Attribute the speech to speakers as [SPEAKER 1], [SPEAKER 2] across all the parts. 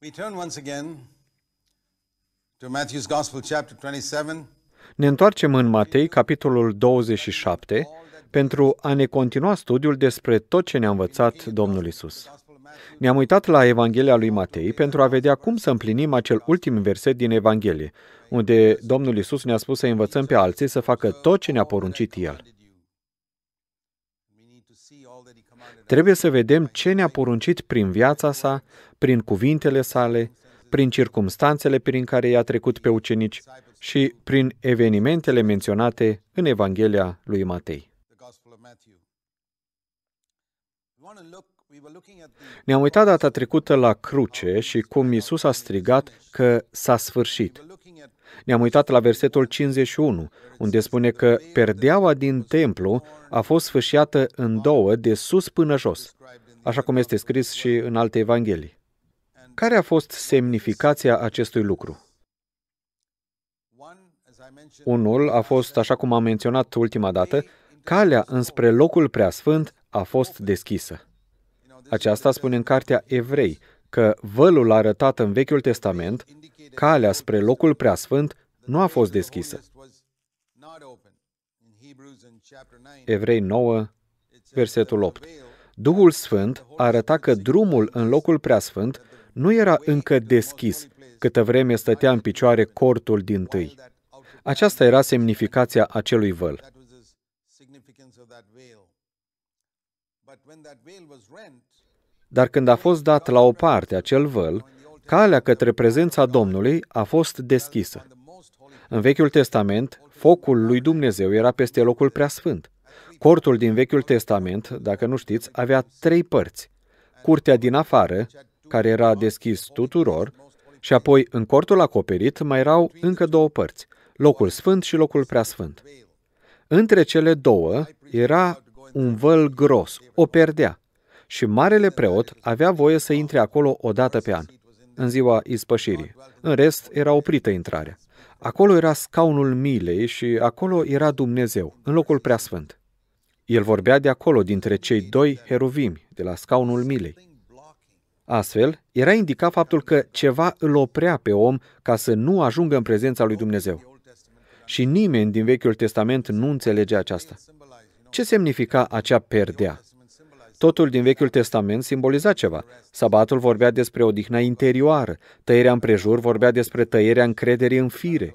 [SPEAKER 1] We turn once again to Matthew's Gospel, chapter 27. Ne întoarcem în Matei, capitolul 27, pentru a ne continua studiul despre tot ce ne-a învățat Domnul Isus. Ne-am uitat la Evanghelia lui Matei pentru a vedea cum să împlinim acel ultim verset din Evanghelie, unde Domnul Isus ne-a spus să învățăm pe alții să facă tot ce ne-a poruncit El. Trebuie să vedem ce ne-a poruncit prin viața sa, prin cuvintele sale, prin circumstanțele prin care i-a trecut pe ucenici și prin evenimentele menționate în Evanghelia lui Matei. Ne-am uitat data trecută la cruce și cum Isus a strigat că s-a sfârșit. Ne-am uitat la versetul 51, unde spune că perdeaua din templu a fost sfârșiată în două de sus până jos, așa cum este scris și în alte evanghelii. Care a fost semnificația acestui lucru? Unul a fost, așa cum am menționat ultima dată, calea înspre locul preasfânt a fost deschisă. Aceasta spune în cartea Evrei că vălul arătat în Vechiul Testament, calea spre locul preasfânt, nu a fost deschisă. Evrei 9, versetul 8. Duhul Sfânt arăta că drumul în locul preasfânt nu era încă deschis câtă vreme stătea în picioare cortul din tâi. Aceasta era semnificația acelui văl. Dar când a fost dat la o parte acel văl, calea către prezența Domnului a fost deschisă. În Vechiul Testament, focul lui Dumnezeu era peste locul preasfânt. Cortul din Vechiul Testament, dacă nu știți, avea trei părți. Curtea din afară, care era deschis tuturor, și apoi în cortul acoperit mai erau încă două părți, locul sfânt și locul preasfânt. Între cele două era un văl gros, o perdea, și marele preot avea voie să intre acolo o dată pe an, în ziua ispășirii. În rest, era oprită intrarea. Acolo era scaunul milei și acolo era Dumnezeu, în locul preasfânt. El vorbea de acolo dintre cei doi heruvimi, de la scaunul milei. Astfel, era indicat faptul că ceva îl oprea pe om ca să nu ajungă în prezența lui Dumnezeu. Și nimeni din Vechiul Testament nu înțelege aceasta. Ce semnifica acea perdea? Totul din Vechiul Testament simboliza ceva. Sabatul vorbea despre odihna interioară, tăierea împrejur vorbea despre tăierea încrederii în fire.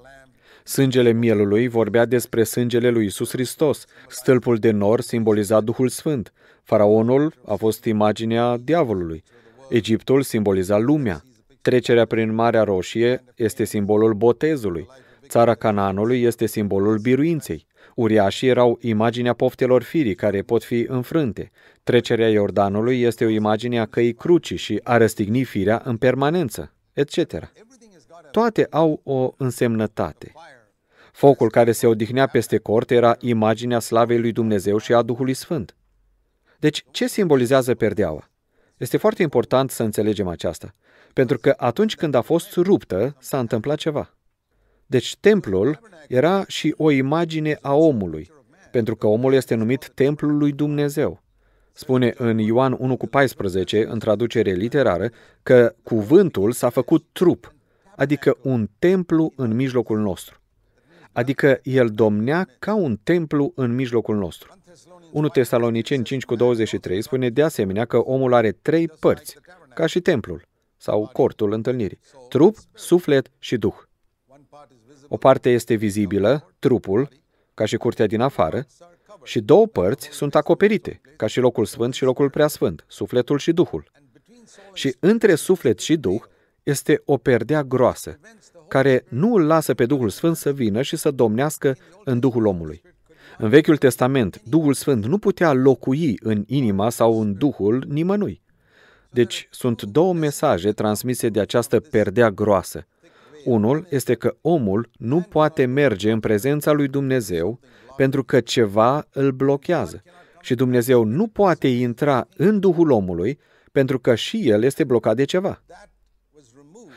[SPEAKER 1] Sângele mielului vorbea despre sângele lui Isus Hristos. Stâlpul de nor simboliza Duhul Sfânt. Faraonul a fost imaginea diavolului. Egiptul simboliza lumea. Trecerea prin Marea Roșie este simbolul botezului. Țara Canaanului este simbolul biruinței. Uriașii erau imaginea poftelor firii care pot fi înfrânte. Trecerea Iordanului este o imagine a căii crucii și a răstigni firea în permanență, etc. Toate au o însemnătate. Focul care se odihnea peste cort era imaginea slavei lui Dumnezeu și a Duhului Sfânt. Deci, ce simbolizează perdeaua? Este foarte important să înțelegem aceasta, pentru că atunci când a fost ruptă, s-a întâmplat ceva. Deci templul era și o imagine a omului, pentru că omul este numit templul lui Dumnezeu. Spune în Ioan 1 cu 14, în traducere literară, că cuvântul s-a făcut trup, adică un templu în mijlocul nostru. Adică el domnea ca un templu în mijlocul nostru. 1 Tesaloniceni 5 cu 23 spune de asemenea că omul are trei părți, ca și templul sau cortul întâlnirii. Trup, suflet și duh. O parte este vizibilă, trupul, ca și curtea din afară, și două părți sunt acoperite, ca și locul sfânt și locul preasfânt, sufletul și duhul. Și între suflet și duh este o perdea groasă, care nu îl lasă pe Duhul Sfânt să vină și să domnească în Duhul omului. În Vechiul Testament, Duhul Sfânt nu putea locui în inima sau în Duhul nimănui. Deci sunt două mesaje transmise de această perdea groasă. Unul este că omul nu poate merge în prezența lui Dumnezeu pentru că ceva îl blochează. Și Dumnezeu nu poate intra în Duhul omului pentru că și el este blocat de ceva.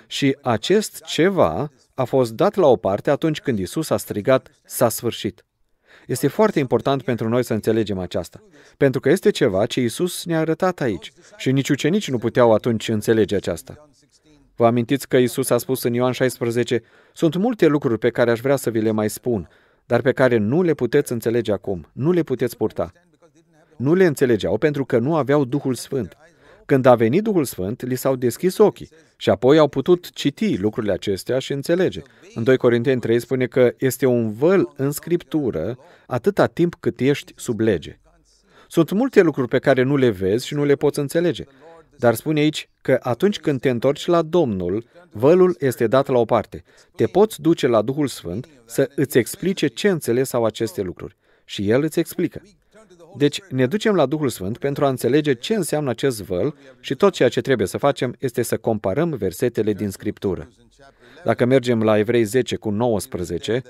[SPEAKER 1] Și acest ceva a fost dat la o parte atunci când Isus a strigat, s-a sfârșit. Este foarte important pentru noi să înțelegem aceasta, pentru că este ceva ce Isus ne-a arătat aici și nici ucenici nu puteau atunci înțelege aceasta. Vă amintiți că Isus a spus în Ioan 16, sunt multe lucruri pe care aș vrea să vi le mai spun, dar pe care nu le puteți înțelege acum, nu le puteți purta. Nu le înțelegeau pentru că nu aveau Duhul Sfânt. Când a venit Duhul Sfânt, li s-au deschis ochii și apoi au putut citi lucrurile acestea și înțelege. În 2 Corinteni 3 spune că este un văl în Scriptură atâta timp cât ești sub lege. Sunt multe lucruri pe care nu le vezi și nu le poți înțelege. Dar spune aici că atunci când te întorci la Domnul, vălul este dat la o parte. Te poți duce la Duhul Sfânt să îți explice ce înțeles sau aceste lucruri. Și El îți explică. Deci ne ducem la Duhul Sfânt pentru a înțelege ce înseamnă acest văl și tot ceea ce trebuie să facem este să comparăm versetele din Scriptură. Dacă mergem la Evrei 10 cu 19,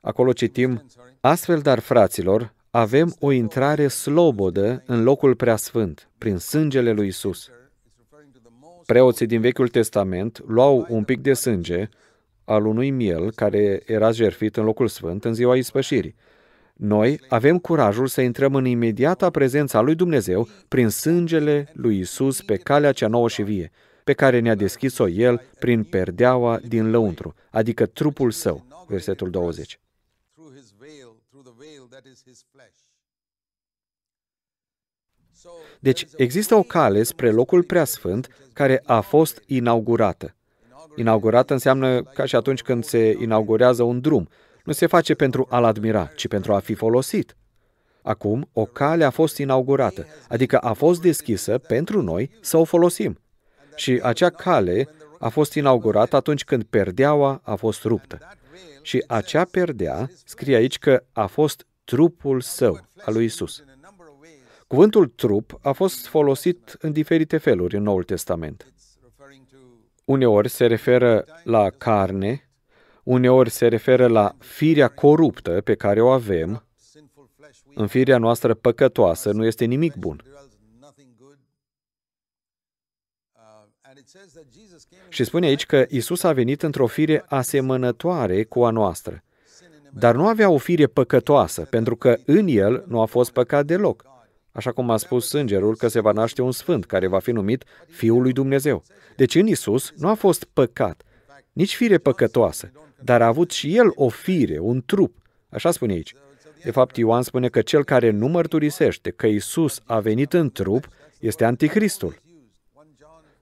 [SPEAKER 1] acolo citim, Astfel dar, fraților, avem o intrare slobodă în locul preasfânt, prin sângele lui Isus. Preoții din Vechiul Testament luau un pic de sânge al unui miel care era jerfit în locul sfânt în ziua ispășirii noi avem curajul să intrăm în imediata prezența lui Dumnezeu prin sângele lui Isus pe calea cea nouă și vie, pe care ne-a deschis-o El prin perdeaua din lăuntru, adică trupul său. Versetul 20. Deci există o cale spre locul preasfânt care a fost inaugurată. Inaugurată înseamnă ca și atunci când se inaugurează un drum nu se face pentru a-l admira, ci pentru a fi folosit. Acum, o cale a fost inaugurată, adică a fost deschisă pentru noi să o folosim. Și acea cale a fost inaugurată atunci când perdeaua a fost ruptă. Și acea perdea, scrie aici că a fost trupul său, al lui Isus. Cuvântul trup a fost folosit în diferite feluri în Noul Testament. Uneori se referă la carne, uneori se referă la firea coruptă pe care o avem, în firea noastră păcătoasă nu este nimic bun. Și spune aici că Isus a venit într-o fire asemănătoare cu a noastră, dar nu avea o fire păcătoasă, pentru că în el nu a fost păcat deloc. Așa cum a spus sângerul că se va naște un sfânt care va fi numit Fiul lui Dumnezeu. Deci în Isus nu a fost păcat, nici fire păcătoasă, dar a avut și el o fire, un trup. Așa spune aici. De fapt, Ioan spune că cel care nu mărturisește că Isus a venit în trup este anticristul.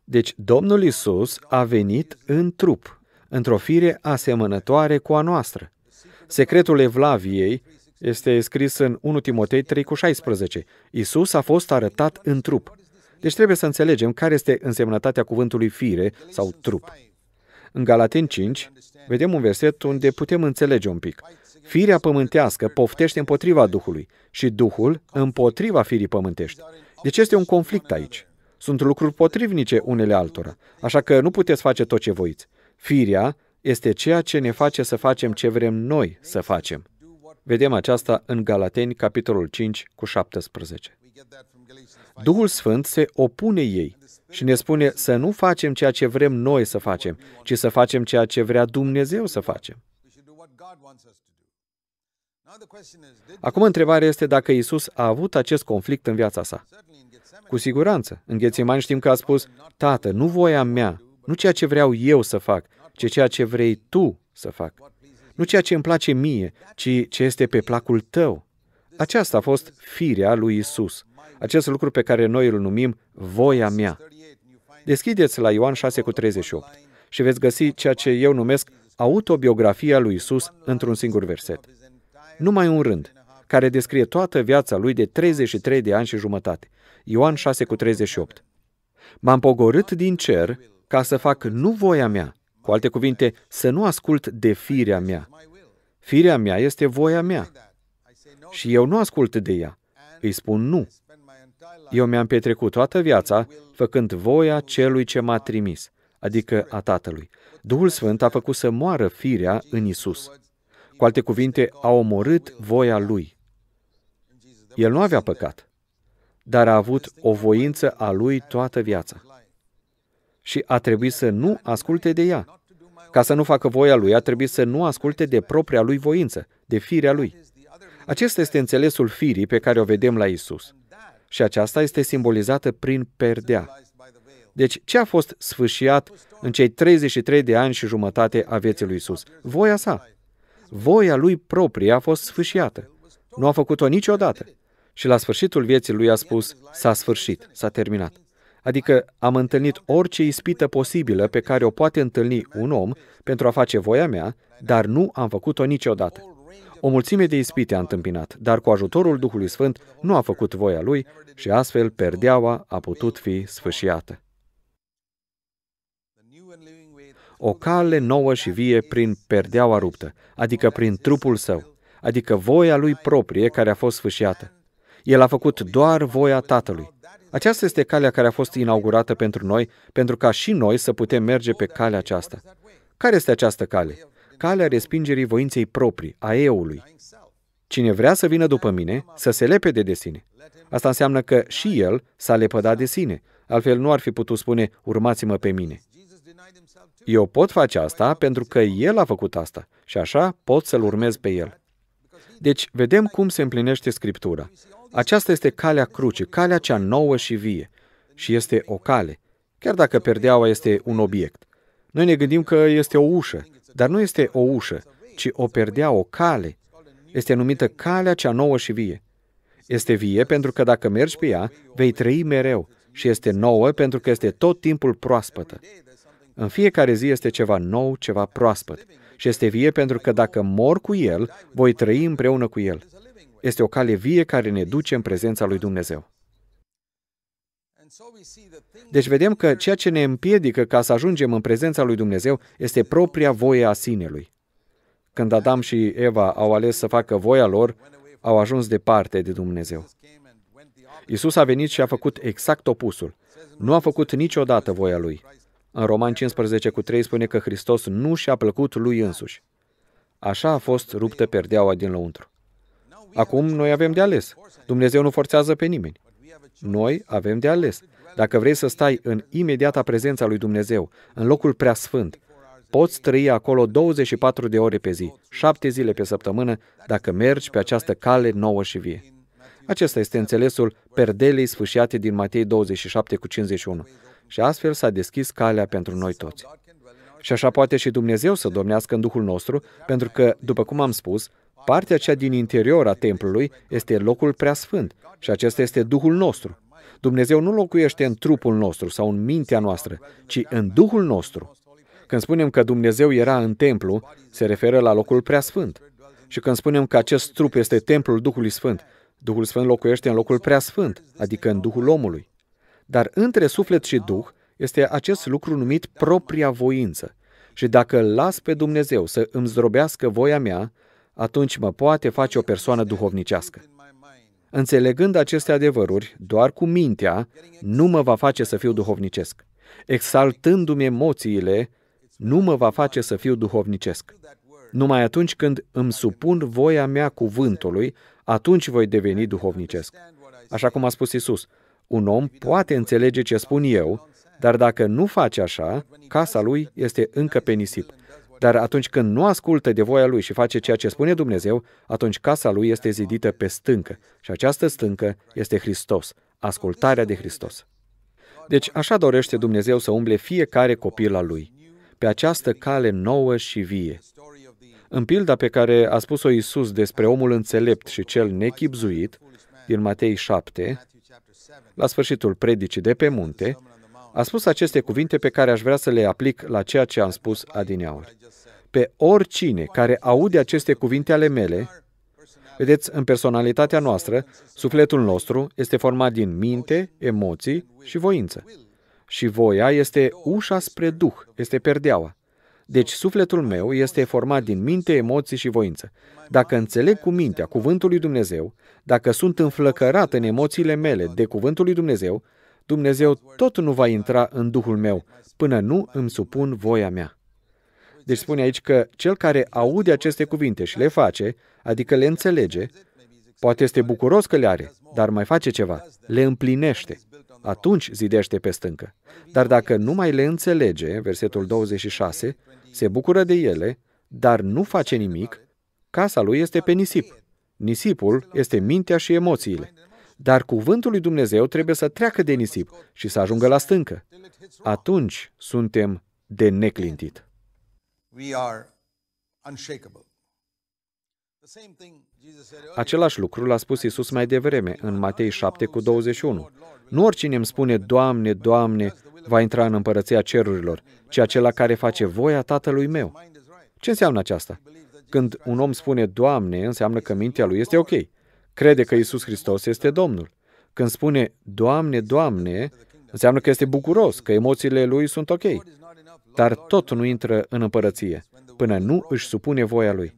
[SPEAKER 1] Deci, Domnul Isus a venit în trup, într-o fire asemănătoare cu a noastră. Secretul Evlaviei este scris în 1 Timotei 3 cu 16. Isus a fost arătat în trup. Deci trebuie să înțelegem care este însemnătatea cuvântului fire sau trup. În Galaten 5, vedem un verset unde putem înțelege un pic. Firea pământească poftește împotriva Duhului și Duhul împotriva firii pământești. Deci este un conflict aici. Sunt lucruri potrivnice unele altora, așa că nu puteți face tot ce voiți. Firia este ceea ce ne face să facem ce vrem noi să facem. Vedem aceasta în Galateni, capitolul 5, cu 17. Duhul Sfânt se opune ei, și ne spune să nu facem ceea ce vrem noi să facem, ci să facem ceea ce vrea Dumnezeu să facem. Acum întrebarea este dacă Isus a avut acest conflict în viața sa. Cu siguranță. În Ghețimani știm că a spus, Tată, nu voia mea, nu ceea ce vreau eu să fac, ci ceea ce vrei tu să fac. Nu ceea ce îmi place mie, ci ce este pe placul tău. Aceasta a fost firea lui Isus. Acest lucru pe care noi îl numim voia mea. Deschideți la Ioan 6 cu 38 și veți găsi ceea ce eu numesc autobiografia lui Isus într-un singur verset. Numai un rând, care descrie toată viața lui de 33 de ani și jumătate. Ioan 6 cu 38. M-am pogorât din cer ca să fac nu voia mea, cu alte cuvinte, să nu ascult de firea mea. Firea mea este voia mea. Și eu nu ascult de ea. Îi spun nu eu mi-am petrecut toată viața făcând voia celui ce m-a trimis, adică a Tatălui. Duhul Sfânt a făcut să moară firea în Isus. Cu alte cuvinte, a omorât voia lui. El nu avea păcat, dar a avut o voință a lui toată viața. Și a trebuit să nu asculte de ea. Ca să nu facă voia lui, a trebuit să nu asculte de propria lui voință, de firea lui. Acesta este înțelesul firii pe care o vedem la Isus și aceasta este simbolizată prin perdea. Deci, ce a fost sfâșiat în cei 33 de ani și jumătate a vieții lui Isus? Voia sa. Voia lui proprie a fost sfâșiată. Nu a făcut-o niciodată. Și la sfârșitul vieții lui a spus, s-a sfârșit, s-a terminat. Adică am întâlnit orice ispită posibilă pe care o poate întâlni un om pentru a face voia mea, dar nu am făcut-o niciodată. O mulțime de ispite a întâmpinat, dar cu ajutorul Duhului Sfânt nu a făcut voia lui și astfel perdeaua a putut fi sfâșiată. O cale nouă și vie prin perdeaua ruptă, adică prin trupul său, adică voia lui proprie care a fost sfâșiată. El a făcut doar voia Tatălui. Aceasta este calea care a fost inaugurată pentru noi, pentru ca și noi să putem merge pe calea aceasta. Care este această cale? calea respingerii voinței proprii, a eului. Cine vrea să vină după mine, să se lepede de sine. Asta înseamnă că și el s-a lepădat de sine, altfel nu ar fi putut spune, urmați-mă pe mine. Eu pot face asta pentru că el a făcut asta și așa pot să-l urmez pe el. Deci, vedem cum se împlinește Scriptura. Aceasta este calea crucii, calea cea nouă și vie. Și este o cale, chiar dacă perdeaua este un obiect. Noi ne gândim că este o ușă, dar nu este o ușă, ci o perdea, o cale. Este numită calea cea nouă și vie. Este vie pentru că dacă mergi pe ea, vei trăi mereu. Și este nouă pentru că este tot timpul proaspătă. În fiecare zi este ceva nou, ceva proaspăt. Și este vie pentru că dacă mor cu el, voi trăi împreună cu el. Este o cale vie care ne duce în prezența lui Dumnezeu. Deci vedem că ceea ce ne împiedică ca să ajungem în prezența lui Dumnezeu este propria voie a sinelui. Când Adam și Eva au ales să facă voia lor, au ajuns departe de Dumnezeu. Isus a venit și a făcut exact opusul. Nu a făcut niciodată voia lui. În Roman 15 cu 3 spune că Hristos nu și-a plăcut lui însuși. Așa a fost ruptă perdeaua din lăuntru. Acum noi avem de ales. Dumnezeu nu forțează pe nimeni. Noi avem de ales. Dacă vrei să stai în imediata prezența lui Dumnezeu, în locul prea sfânt, poți trăi acolo 24 de ore pe zi, 7 zile pe săptămână, dacă mergi pe această cale nouă și vie. Acesta este înțelesul perdelei sfâșiate din Matei 27 cu 51. Și astfel s-a deschis calea pentru noi toți. Și așa poate și Dumnezeu să domnească în Duhul nostru, pentru că, după cum am spus, Partea cea din interior a templului este locul preasfânt și acesta este Duhul nostru. Dumnezeu nu locuiește în trupul nostru sau în mintea noastră, ci în Duhul nostru. Când spunem că Dumnezeu era în templu, se referă la locul preasfânt. Și când spunem că acest trup este templul Duhului Sfânt, Duhul Sfânt locuiește în locul preasfânt, adică în Duhul omului. Dar între suflet și Duh este acest lucru numit propria voință. Și dacă îl las pe Dumnezeu să îmi zdrobească voia mea, atunci mă poate face o persoană duhovnicească. Înțelegând aceste adevăruri, doar cu mintea, nu mă va face să fiu duhovnicesc. Exaltându-mi emoțiile, nu mă va face să fiu duhovnicesc. Numai atunci când îmi supun voia mea cuvântului, atunci voi deveni duhovnicesc. Așa cum a spus Isus, un om poate înțelege ce spun eu, dar dacă nu face așa, casa lui este încă pe nisip. Dar atunci când nu ascultă de voia lui și face ceea ce spune Dumnezeu, atunci casa lui este zidită pe stâncă. Și această stâncă este Hristos, ascultarea de Hristos. Deci așa dorește Dumnezeu să umble fiecare copil al lui, pe această cale nouă și vie. În pilda pe care a spus-o Isus despre omul înțelept și cel nechipzuit, din Matei 7, la sfârșitul predicii de pe munte, a spus aceste cuvinte pe care aș vrea să le aplic la ceea ce am spus adineauri. Pe oricine care aude aceste cuvinte ale mele, vedeți, în personalitatea noastră, sufletul nostru este format din minte, emoții și voință. Și voia este ușa spre Duh, este perdeaua. Deci sufletul meu este format din minte, emoții și voință. Dacă înțeleg cu mintea cuvântul lui Dumnezeu, dacă sunt înflăcărat în emoțiile mele de cuvântul lui Dumnezeu, Dumnezeu tot nu va intra în Duhul meu, până nu îmi supun voia mea. Deci spune aici că cel care aude aceste cuvinte și le face, adică le înțelege, poate este bucuros că le are, dar mai face ceva, le împlinește. Atunci zidește pe stâncă. Dar dacă nu mai le înțelege, versetul 26, se bucură de ele, dar nu face nimic, casa lui este pe nisip. Nisipul este mintea și emoțiile. Dar cuvântul lui Dumnezeu trebuie să treacă de nisip și să ajungă la stâncă. Atunci suntem de neclintit. Același lucru l-a spus Isus mai devreme, în Matei 7 cu 21. Nu oricine îmi spune, Doamne, Doamne, va intra în împărăția cerurilor, ci acela care face voia Tatălui meu. Ce înseamnă aceasta? Când un om spune, Doamne, înseamnă că mintea lui este ok crede că Isus Hristos este Domnul. Când spune, Doamne, Doamne, înseamnă că este bucuros, că emoțiile lui sunt ok. Dar tot nu intră în împărăție, până nu își supune voia lui.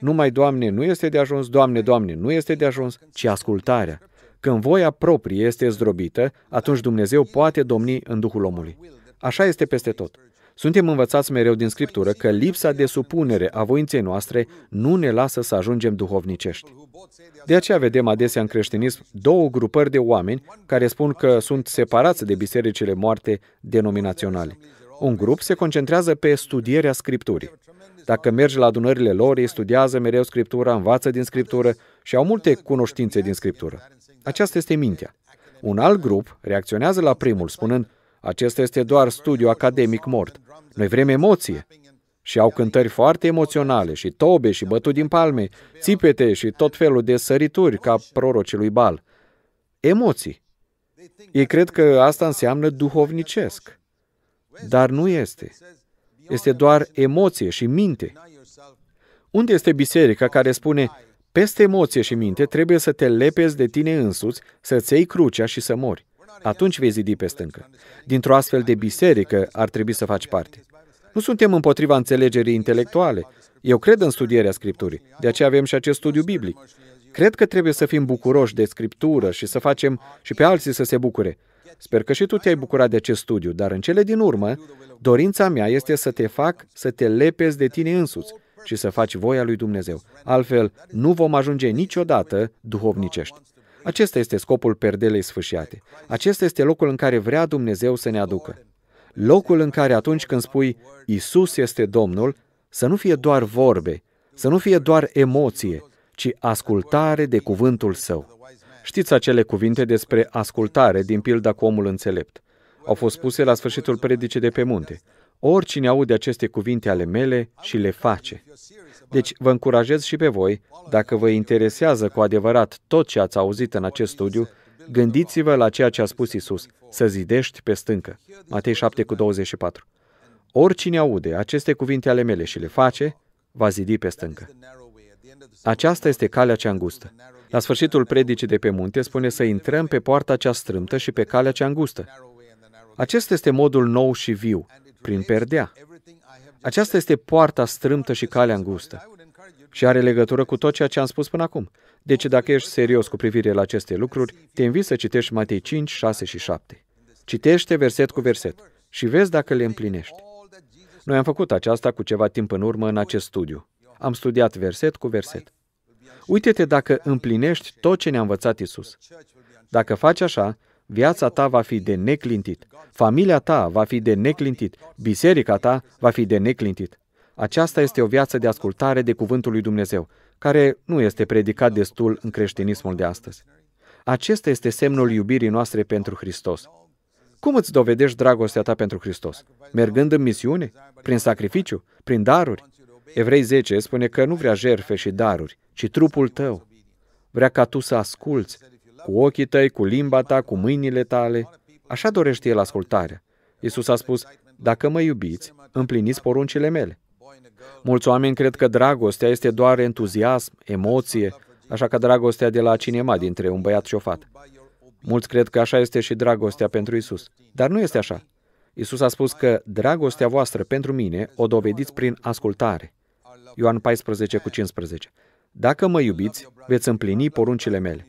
[SPEAKER 1] Numai, Doamne, nu este de ajuns, Doamne, Doamne, nu este de ajuns, ci ascultarea. Când voia proprie este zdrobită, atunci Dumnezeu poate domni în Duhul omului. Așa este peste tot. Suntem învățați mereu din Scriptură că lipsa de supunere a voinței noastre nu ne lasă să ajungem duhovnicești. De aceea vedem adesea în creștinism două grupări de oameni care spun că sunt separați de bisericile moarte denominaționale. Un grup se concentrează pe studierea Scripturii. Dacă mergi la adunările lor, ei studiază mereu Scriptura, învață din Scriptură și au multe cunoștințe din Scriptură. Aceasta este mintea. Un alt grup reacționează la primul, spunând, acesta este doar studiu academic mort. Noi vrem emoție. Și au cântări foarte emoționale și tobe și bătut din palme, țipete și tot felul de sărituri ca prorocii lui Bal. Emoții. Ei cred că asta înseamnă duhovnicesc. Dar nu este. Este doar emoție și minte. Unde este biserica care spune, peste emoție și minte trebuie să te lepezi de tine însuți, să-ți iei crucea și să mori? atunci vei zidi pe stâncă. Dintr-o astfel de biserică ar trebui să faci parte. Nu suntem împotriva înțelegerii intelectuale. Eu cred în studierea Scripturii, de aceea avem și acest studiu biblic. Cred că trebuie să fim bucuroși de Scriptură și să facem și pe alții să se bucure. Sper că și tu te-ai bucurat de acest studiu, dar în cele din urmă, dorința mea este să te fac să te lepezi de tine însuți și să faci voia lui Dumnezeu. Altfel, nu vom ajunge niciodată duhovnicești. Acesta este scopul perdelei sfâșiate. Acesta este locul în care vrea Dumnezeu să ne aducă. Locul în care atunci când spui Isus este Domnul, să nu fie doar vorbe, să nu fie doar emoție, ci ascultare de cuvântul său. Știți acele cuvinte despre ascultare din pilda cu omul înțelept. Au fost puse la sfârșitul predicii de pe munte oricine aude aceste cuvinte ale mele și le face. Deci vă încurajez și pe voi, dacă vă interesează cu adevărat tot ce ați auzit în acest studiu, gândiți-vă la ceea ce a spus Isus, să zidești pe stâncă. Matei 7 cu 24. Oricine aude aceste cuvinte ale mele și le face, va zidi pe stâncă. Aceasta este calea cea îngustă. La sfârșitul predicii de pe munte spune să intrăm pe poarta cea strâmtă și pe calea cea îngustă. Acest este modul nou și viu, prin perdea. Aceasta este poarta strâmtă și calea îngustă și are legătură cu tot ceea ce am spus până acum. Deci dacă ești serios cu privire la aceste lucruri, te invit să citești Matei 5, 6 și 7. Citește verset cu verset și vezi dacă le împlinești. Noi am făcut aceasta cu ceva timp în urmă în acest studiu. Am studiat verset cu verset. Uite-te dacă împlinești tot ce ne-a învățat Isus. Dacă faci așa, Viața ta va fi de neclintit. Familia ta va fi de neclintit. Biserica ta va fi de neclintit. Aceasta este o viață de ascultare de Cuvântul lui Dumnezeu, care nu este predicat destul în creștinismul de astăzi. Acesta este semnul iubirii noastre pentru Hristos. Cum îți dovedești dragostea ta pentru Hristos? Mergând în misiune? Prin sacrificiu? Prin daruri? Evrei 10 spune că nu vrea jerfe și daruri, ci trupul tău. Vrea ca tu să asculți, cu ochii tăi, cu limba ta, cu mâinile tale. Așa dorește el ascultarea. Iisus a spus, dacă mă iubiți, împliniți poruncile mele. Mulți oameni cred că dragostea este doar entuziasm, emoție, așa ca dragostea de la cinema dintre un băiat și o fată. Mulți cred că așa este și dragostea pentru Isus, dar nu este așa. Isus a spus că dragostea voastră pentru mine o dovediți prin ascultare. Ioan 14 cu 15. Dacă mă iubiți, veți împlini poruncile mele.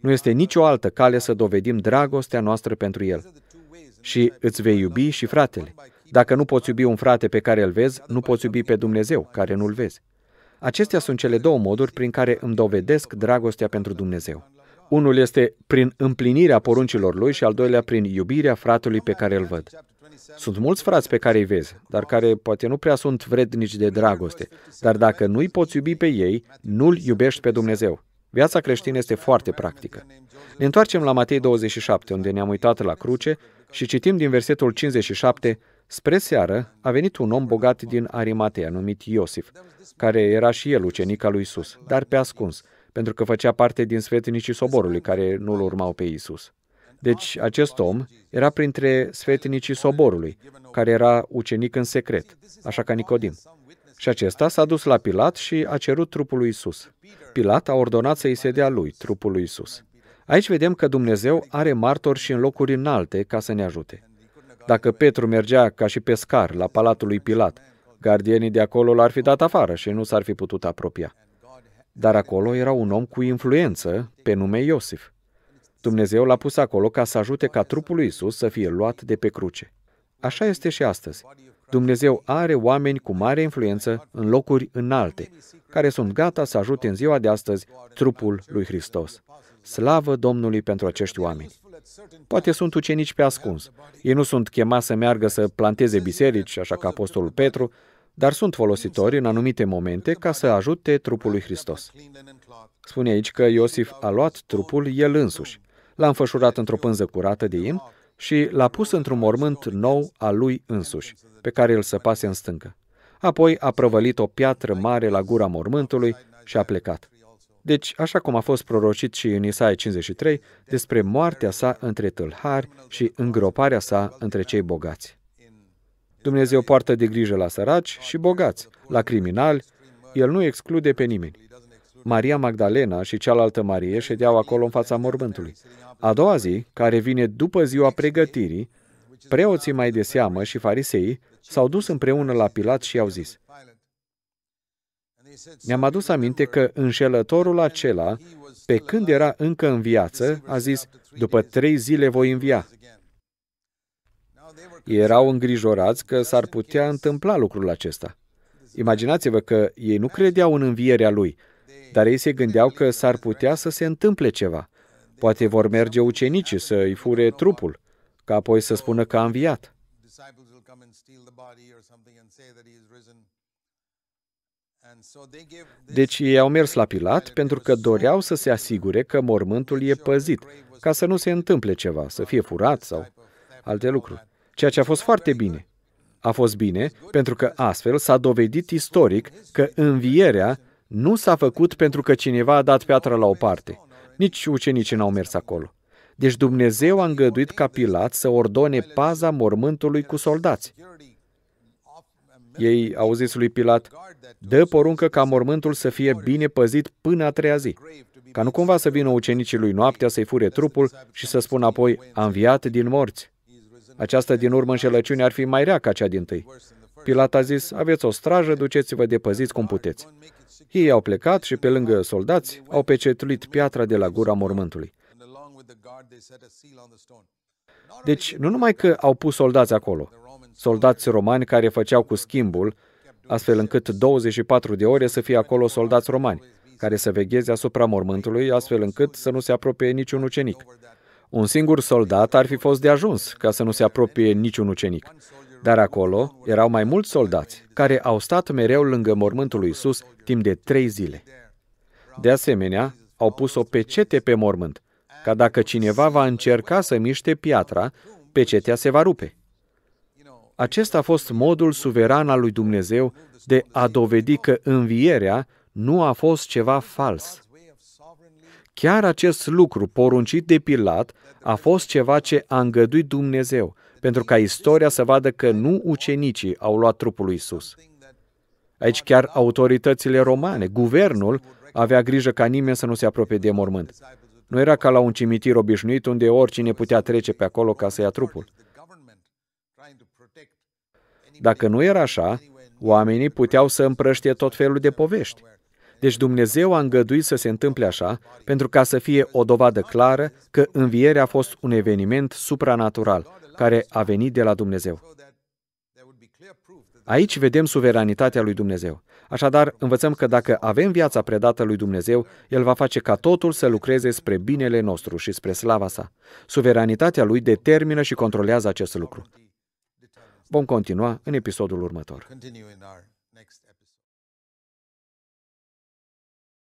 [SPEAKER 1] Nu este nicio altă cale să dovedim dragostea noastră pentru El. Și îți vei iubi și fratele. Dacă nu poți iubi un frate pe care îl vezi, nu poți iubi pe Dumnezeu, care nu-l vezi. Acestea sunt cele două moduri prin care îmi dovedesc dragostea pentru Dumnezeu. Unul este prin împlinirea poruncilor lui și al doilea prin iubirea fratelui pe care îl văd. Sunt mulți frați pe care îi vezi, dar care poate nu prea sunt vrednici de dragoste. Dar dacă nu-i poți iubi pe ei, nu-L iubești pe Dumnezeu. Viața creștină este foarte practică. Ne întoarcem la Matei 27, unde ne-am uitat la cruce și citim din versetul 57, Spre seară a venit un om bogat din Arimatea, numit Iosif, care era și el ucenic al lui Isus, dar pe ascuns, pentru că făcea parte din sfetnicii soborului care nu-l urmau pe Isus. Deci acest om era printre sfetnicii soborului, care era ucenic în secret, așa ca Nicodim. Și acesta s-a dus la Pilat și a cerut trupul lui Isus. Pilat a ordonat să-i se dea lui trupul lui Isus. Aici vedem că Dumnezeu are martori și în locuri înalte ca să ne ajute. Dacă Petru mergea ca și pescar la palatul lui Pilat, gardienii de acolo l-ar fi dat afară și nu s-ar fi putut apropia. Dar acolo era un om cu influență, pe nume Iosif. Dumnezeu l-a pus acolo ca să ajute ca trupul lui Isus să fie luat de pe cruce. Așa este și astăzi. Dumnezeu are oameni cu mare influență în locuri înalte, care sunt gata să ajute în ziua de astăzi trupul lui Hristos. Slavă Domnului pentru acești oameni! Poate sunt ucenici pe ascuns. Ei nu sunt chemați să meargă să planteze biserici, așa ca Apostolul Petru, dar sunt folositori în anumite momente ca să ajute trupul lui Hristos. Spune aici că Iosif a luat trupul el însuși, l-a înfășurat într-o pânză curată de in și l-a pus într-un mormânt nou al lui însuși, pe care îl săpase în stâncă. Apoi a prăvălit o piatră mare la gura mormântului și a plecat. Deci, așa cum a fost prorocit și în Isaia 53, despre moartea sa între tâlhari și îngroparea sa între cei bogați. Dumnezeu poartă de grijă la săraci și bogați, la criminali, el nu exclude pe nimeni. Maria Magdalena și cealaltă Marie ședeau acolo în fața mormântului. A doua zi, care vine după ziua pregătirii, preoții mai de seamă și fariseii s-au dus împreună la Pilat și i-au zis, ne-am adus aminte că înșelătorul acela, pe când era încă în viață, a zis, după trei zile voi învia. Erau îngrijorați că s-ar putea întâmpla lucrul acesta. Imaginați-vă că ei nu credeau în învierea lui, dar ei se gândeau că s-ar putea să se întâmple ceva. Poate vor merge ucenicii să îi fure trupul, ca apoi să spună că a înviat. Deci ei au mers la Pilat pentru că doreau să se asigure că mormântul e păzit, ca să nu se întâmple ceva, să fie furat sau alte lucruri. Ceea ce a fost foarte bine. A fost bine pentru că astfel s-a dovedit istoric că învierea nu s-a făcut pentru că cineva a dat piatra la o parte. Nici ucenicii n-au mers acolo. Deci Dumnezeu a îngăduit ca Pilat să ordone paza mormântului cu soldați. Ei au zis lui Pilat, dă poruncă ca mormântul să fie bine păzit până a treia zi, ca nu cumva să vină ucenicii lui noaptea să-i fure trupul și să spună apoi, a înviat din morți. Aceasta din urmă înșelăciune ar fi mai rea ca cea din tâi. Pilat a zis, aveți o strajă, duceți-vă de păziți cum puteți. Ei au plecat și pe lângă soldați au pecetulit piatra de la gura mormântului. Deci, nu numai că au pus soldați acolo, soldați romani care făceau cu schimbul, astfel încât 24 de ore să fie acolo soldați romani, care să vegheze asupra mormântului, astfel încât să nu se apropie niciun ucenic. Un singur soldat ar fi fost de ajuns ca să nu se apropie niciun ucenic. Dar acolo erau mai mulți soldați care au stat mereu lângă mormântul lui Isus timp de trei zile. De asemenea, au pus o pecete pe mormânt, ca dacă cineva va încerca să miște piatra, pecetea se va rupe. Acesta a fost modul suveran al lui Dumnezeu de a dovedi că învierea nu a fost ceva fals. Chiar acest lucru poruncit de Pilat a fost ceva ce a îngăduit Dumnezeu, pentru ca istoria să vadă că nu ucenicii au luat trupul lui Isus. Aici chiar autoritățile romane, guvernul, avea grijă ca nimeni să nu se apropie de mormânt. Nu era ca la un cimitir obișnuit unde oricine putea trece pe acolo ca să ia trupul. Dacă nu era așa, oamenii puteau să împrăștie tot felul de povești. Deci Dumnezeu a îngăduit să se întâmple așa pentru ca să fie o dovadă clară că învierea a fost un eveniment supranatural, care a venit de la Dumnezeu. Aici vedem suveranitatea lui Dumnezeu. Așadar, învățăm că dacă avem viața predată lui Dumnezeu, El va face ca totul să lucreze spre binele nostru și spre slava sa. Suveranitatea lui determină și controlează acest lucru. Vom continua în episodul următor.